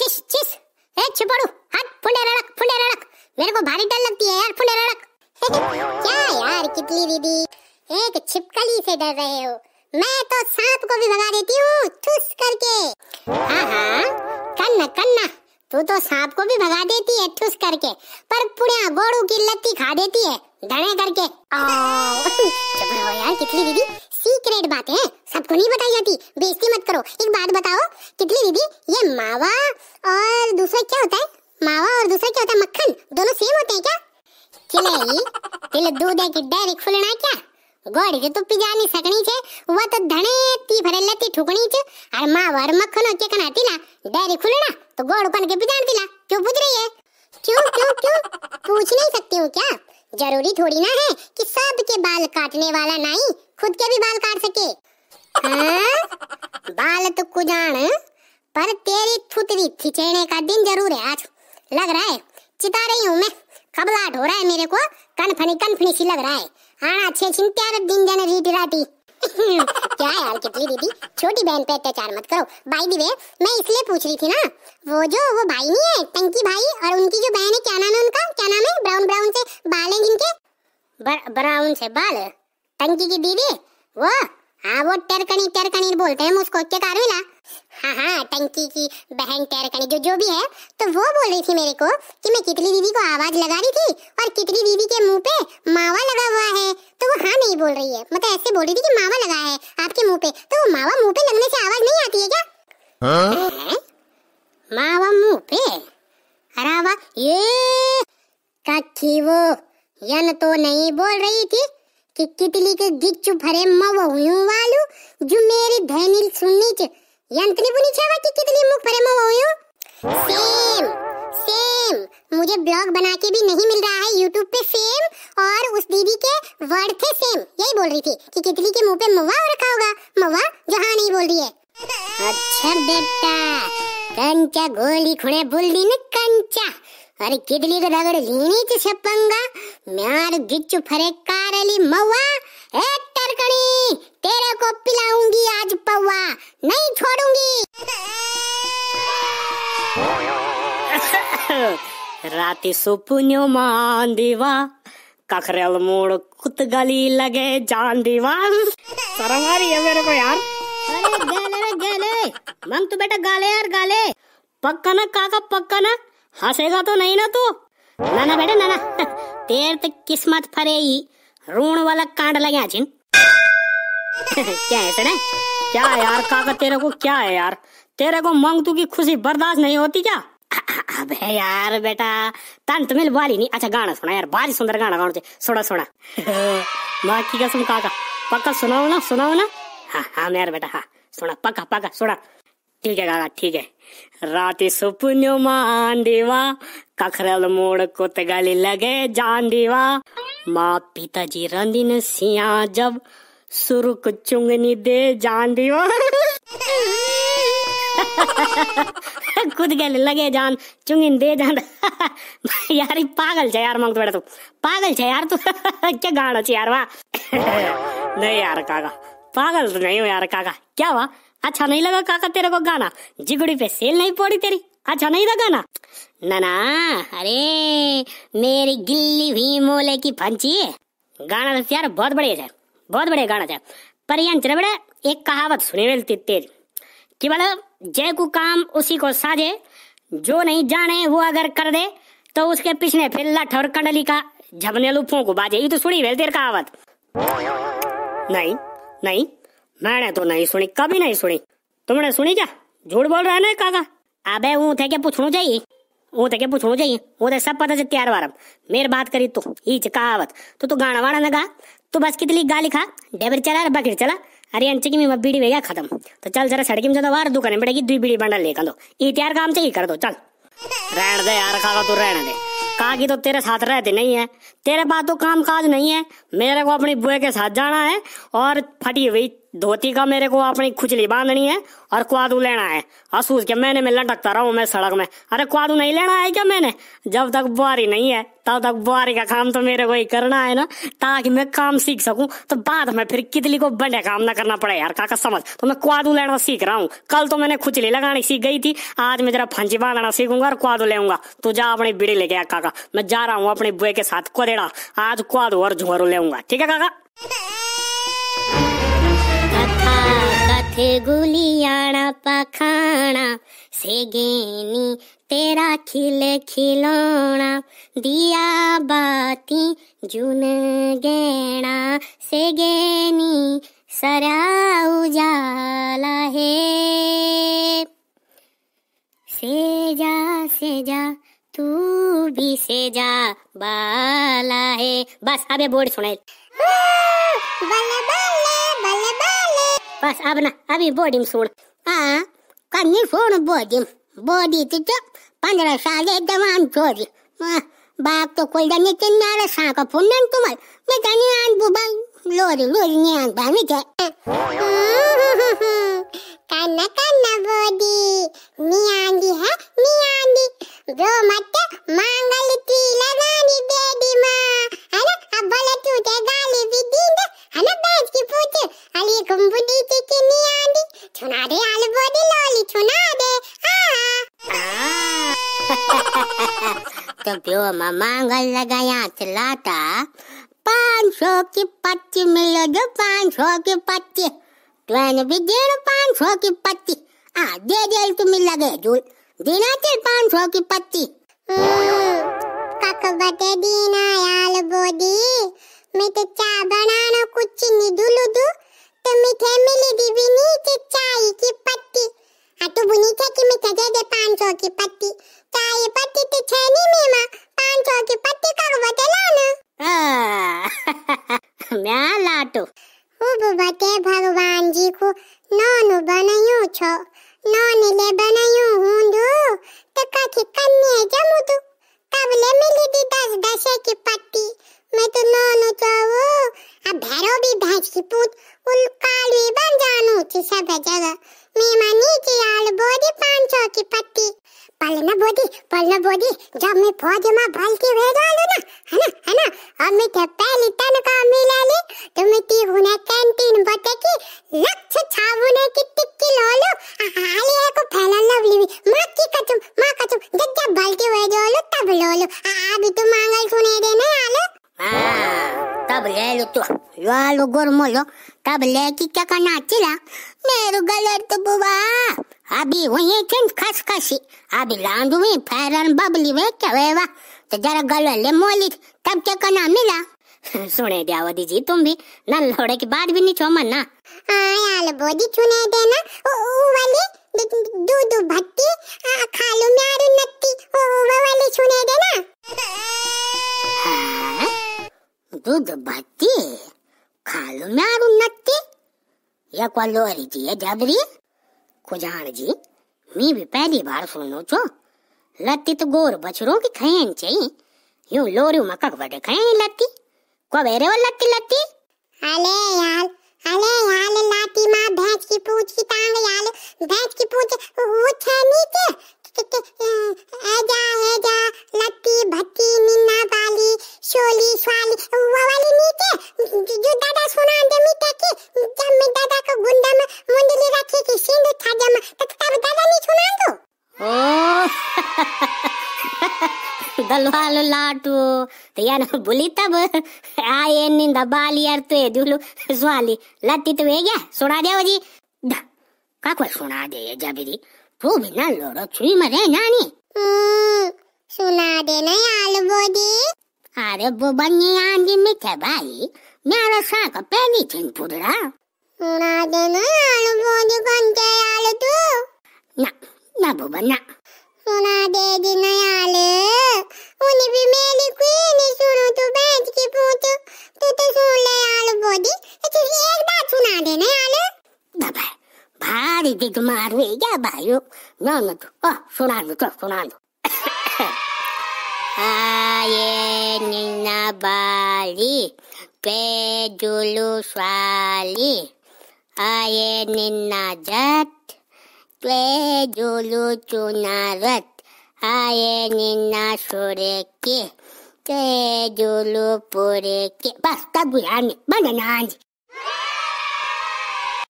चिस चिस ए छुपड़ू हट फुले रड़क फुले रड़क मेरे को भारी डर लगती है यार फुले रड़क क्या यार कितली दीदी एक छिपकली से डर रहे हो मैं तो सांप को भी भगा देती हूँ ठुस करके हाँ हाँ कन्ना कन्ना तू तो सांप को भी भगा देती है ठुस करके पर पुड़िया गोड़ू की लत्ती खा देती है डरे करके चुप रहो यार कितनी दीदी सीक्रेट बातें हैं सबको नहीं बताई जाती बेइज्जती मत करो एक बात बताओ कितनी दीदी ये मावा और दूसरा क्या होता है मावा और दूसरा क्या होता है मक्खन दोनों सेम होते हैं क्या चिलई तिल दूध है कि डायरेक्ट खुलना क्या गोड़ के तो पिजानी सकनी छे वो तो धने ती भरे लती ठुकनी छे और मावा और मक्खन के कना तिला डेरी खुलना तो गोड़ कन के पिजान तिला क्यों पूछ रही है क्यों क्यों क्यों पूछ नहीं सकती हो क्या जरूरी थोड़ी ना है कि सबके बाल काटने वाला नाई खुद के भी बाल काट सके हाँ? बाल तो कुजान पर तेरी थुतरी खिंचने का दिन जरूर है आज लग रहा है चिता रही हूँ मैं कब लाट हो रहा है मेरे को कनफनी कनफनी सी लग रहा है आना छे छिंत्यार दिन जाने रीट राटी हम्म, क्या यार कितनी दीदी छोटी बहन पे अत्याचार मत करो बाई दी मैं इसलिए पूछ रही थी ना वो जो वो भाई नहीं है टंकी भाई और उनकी जो बहन है क्या नाम है उनका क्या नाम है ब्राउन ब्राउन से बाल है जिनके ब्राउन से बाल टंकी की दीदी वो हाँ वो टेरकनी टेरकनी बोलते हैं उसको क्या कार मिला हाँ हाँ टंकी की बहन टेरकनी जो जो भी है तो वो बोल रही थी मेरे को कि मैं कितनी दीदी को आवाज लगा रही थी और कितनी दीदी के मुंह पे मावा लगा हुआ है तो वो हाँ नहीं बोल रही है मतलब ऐसे बोल रही थी कि मावा लगा है आपके मुंह पे तो वो मावा मुंह पे लगने से आवाज नहीं आती है क्या हाँ? मावा मुंह पे हरावा ये कच्ची वो यन तो नहीं बोल रही थी कि कितली के गिच्चू भरे मव हुई वालू जो मेरी धैनिल सुननी च यंत्री बुनी छेवा की कितनी मुख भरे मुंह होयो सेम सेम मुझे ब्लॉग बना के भी नहीं मिल रहा है यूट्यूब पे सेम और उस दीदी के वर्ड थे सेम यही बोल रही थी कि कितनी के मुंह पे मवा हो रखा होगा मवा जहाँ नहीं बोल रही है अच्छा बेटा कंचा गोली खुणे बोल दी ने कंचा अरे किडली को दगड़ लीनी ची छपंगा म्यार गिच्चू फरे कारली मवा एक टरकड़ी तेरे को पिलाऊंगी आज पौवा नहीं छोड़ूंगी राति सुपुनो मान दीवा कखरेल मोड़ कुत गली लगे जान दीवा शर्म आ रही है मेरे को यार अरे गाले रे गाले मंग तू बेटा गाले यार गाले पक्का ना काका पक्का ना हंसेगा तो नहीं ना तू ना ना बेटा ना ना तेर तो किस्मत फरेई रून वाला कांड लगे छिन क्या है तेरे क्या है यार काका तेरे को क्या है यार तेरे को मंगतू की खुशी बर्दाश्त नहीं होती क्या अबे यार बेटा तन तुम्हें वाली नहीं अच्छा गाना सुना यार बारी सुंदर गाना गाना सुना सुना माँ की कसम काका पक्का सुनाओ ना सुनाओ ना हाँ हाँ यार बेटा हाँ सुना पक्का पक्का सुना ठीक है काका ठीक है रात सुपनो मान देवा कखरल मोड़ को तगाली लगे जान देवा माँ पिताजी रंदिन सिया जब सुरुक चुंगनी दे जान दियो खुद गए लगे जान चुंगिन दे जान यार ये पागल छ यार मंग तू पागल छ यार तू क्या गाना छ यार वाह नहीं यार काका पागल तो नहीं हो यार काका क्या हुआ अच्छा नहीं लगा काका तेरे को गाना जिगड़ी पे सेल नहीं पड़ी तेरी अच्छा नहीं लगा ना नना अरे मेरी गिल्ली हुई मोले की पंची गाना तो यार बहुत बढ़िया है बहुत बड़े गाना था पर यंत्र बड़े एक कहावत सुने मिलती तेज कि बड़ा जय को काम उसी को साझे जो नहीं जाने वो अगर कर दे तो उसके पिछले फिर लठ और कंडली का झबनेलू को बाजे ये तो सुनी वेल तेर कहावत नहीं नहीं मैंने तो नहीं सुनी कभी नहीं सुनी तुमने सुनी क्या झूठ बोल रहा है ना काका अबे वो थे क्या पूछना चाहिए वो थे क्या पूछना चाहिए वो थे सब पता से तैयार वारम मेर बात करी तो ये कहावत तो तू गाना वाना ने कहा तो बस कितनी गाली खा डेबर चला बकर चला अरे यांचे की मैं बीड़ी वेगा खत्म तो चल जरा सड़क सडकीमचा वार दुकाने बढ़ेगी दुई बीड़ी बंडल ले दो इतिहार काम से ही कर दो चल रहने दे यार खा तू रहने दे कहा कि तो तेरे साथ रहते नहीं है तेरे पास तो काम काज नहीं है मेरे को अपनी बुए के साथ जाना है और फटी हुई धोती का मेरे को अपनी खुचली बांधनी है और क्वादू लेना है असूस के मैंने में लटकता रहा हूँ मैं सड़क में अरे क्वादू नहीं लेना है क्या मैंने जब तक बुआरी नहीं है तब तक बुआरी का काम तो मेरे को ही करना है ना ताकि मैं काम सीख सकूं तो बाद में फिर कितली को बड़े काम ना करना पड़े यार काका समझ तो मैं क्वादू लेना सीख रहा हूँ कल तो मैंने खुचली लगानी सीख गई थी आज मैं जरा फंसी बांधना सीखूंगा और क्वादू लेगा तू जा अपनी बीड़ी लेके काका मैं जा रहा हूँ अपनी बुए के साथ को रेड़ा आज क्वाद और झुआरो ले ठीक है काका कथा कथे गुलियाणा पखाना से गेनी तेरा खिल खिलौना दिया बाती जुन गेना से गेनी सरा उजाला है से जा से जा तू भी से जा बाला है बस अब ये बोर्ड सुनाए बल्ले बल्ले बल्ले बल्ले बस अब ना अभी बोर्डिम सुन हाँ कन्नी सुन बोर्डिम बोर्डी जो पंद्रह साल एकदम चोरी बाप तो कोई जाने के नारे का फोन नहीं तुम्हारे मैं जाने आन बुबा लोरी लोरी नहीं आन बानी थे कन्ना कन्ना बोर्डी नी आंगी है जो मत मांगल तीला नानी बेडी माँ है ना अब बोले तू ते गाली भी दी है ना बैठ की पूछ अली गुम्बुदी की किनी आंदी छुना दे आल बोदी लोली छुना दे तो प्यो माँ मांगल लगाया चलाता पाँच सौ की पत्ती मिलो जो पाँच सौ की पत्ती तुमने भी डेढ़ पाँच सौ की पत्ती आ दे दे तुम्हें लगे झूठ दिलाते पाँच सौ की पत्ती हम्म, ककबते दीना याल बोदी मैं तो चा बनाना कुछ नहीं दुलु दु तो मिठे मिली दीवी नहीं तो चाय की पत्ती हाँ तो बुनी थे कि मिठे दे दे पाँच सौ की पत्ती चाय पत्ती तो छे नहीं मेमा पाँच सौ की पत्ती ककबते लाना मैं लाटू खूब बते भगवान जी को नानु बनायो छो નોનીલે બનાયું ઊંધું તે કાથી કન્ને જમું તું તબલે મિલી દી દસ દસે की पत्ती मैं तो नोनो चाहू अब भैरो भी भैंस की पूत उल्काली बन जानू ची सब जगह मैं मानी ची आल बोधी पाँच सौ की पत्ती पलना बोधी पलना बोधी जब मैं फौज में भर्ती हो जालू ना है ना है ना अब मैं तो पहली तनखा मिला ली तो मैं ती हूँ कैंटीन बते की लक्ष्य छावू ने कितनी ಆಲಿಯ ಕೊ ಫಲಲ್ಲ ಬ್ಲಿವಿ ಮಕ್ಕಿ ಕಚುಂ ಮಾ ಕಚುಂ ಜಜ್ಜ ಬಲ್ಟಿ ಒಯ್ದೋಲು ತಬಲೋಲು ಆಗಿತು ಮಾಂಗಲ್ ಸುನೇದೇನೆ ಆಲು तब ले लो तो यो लो गोरमो तब ले की क्या करना चिला मेरे गलत बुबा अभी वही थिन खस खसी अभी लांडू में फैरन बबली वे क्या वेवा तो जरा गलो ले मोली तब क्या करना मिला सुने दिया दयावती जी तुम भी ना लोड़े की बात भी नहीं छो मन ना हाँ यार बोधी चुने देना ओ, ओ वाली दूध भट्टी खालू में आरु नत्ती ओ, ओ वाली चुने देना हाँ? दूध भट्टी खालू में आरु नत्ती या को लोरी जी ये जबरी कुजान जी मैं भी पहली बार सुनो छो लत्ती तो गोर बछड़ों की खायन चाहिए यूं लोरियों मकक बड़े खायन लत्ती को बेरे वो लत्ती लत्ती अले यार अले यार लाती माँ भैंस की पूछ की टांग यार भैंस की पूछ वो छे नीचे जा है जा लत्ती भत्ती निन्ना वाली शोली स्वाली वो वाली नीचे जो दादा सुना दे मीठा की जब मैं दादा को गुंडम मुंडली रखी की सिंधु था जम तब तो दादा नहीं सुना दो ओ ಅದಲ್ವಾಲು ಲಾಟು ಏನ ಬುಲಿತಬ ಆ ಏನಿಂದ ಬಾಲಿ ಅರ್ತು ಎದುಲು ಸ್ವಾಲಿ ಲತ್ತಿತ್ತು ಹೇಗೆ ಸುಣಾದೇವದಿ ದ ಕಾಕೋ ಸುಣಾದೆ ಜಬಿದಿ तू भी ना लोड़ो छुई मरे नानी सुना देना याल बोदी अरे बुबन्नी आंधी मिठे भाई मेरा साक पहनी थी पुदरा सुना देना याल बोदी कौन के याल तू ना ना बुबन ना Sono dei dinaiale. Uni primeli quindi sono tubenti che punto tutte sulle alvodi e ci si è sbattuto una dinaiale. Vabbè, pari di tomarmi, No, oh. baio. Nonno, oh, suonando, sto suonando. nina, bali, pejulu Aie, nina, jat, ಪ್ಲೇ ಜುಲು ಚುನಾರತ್ ಹಾಯೇ ನಿನ್ನ ಸುರೇಕೆ ತೇ ಜುಲು ಪೂರೇಕೆ bus ತಗ್ಗು ಯಾನಿ ಬಂದ ನಾಂಜಿ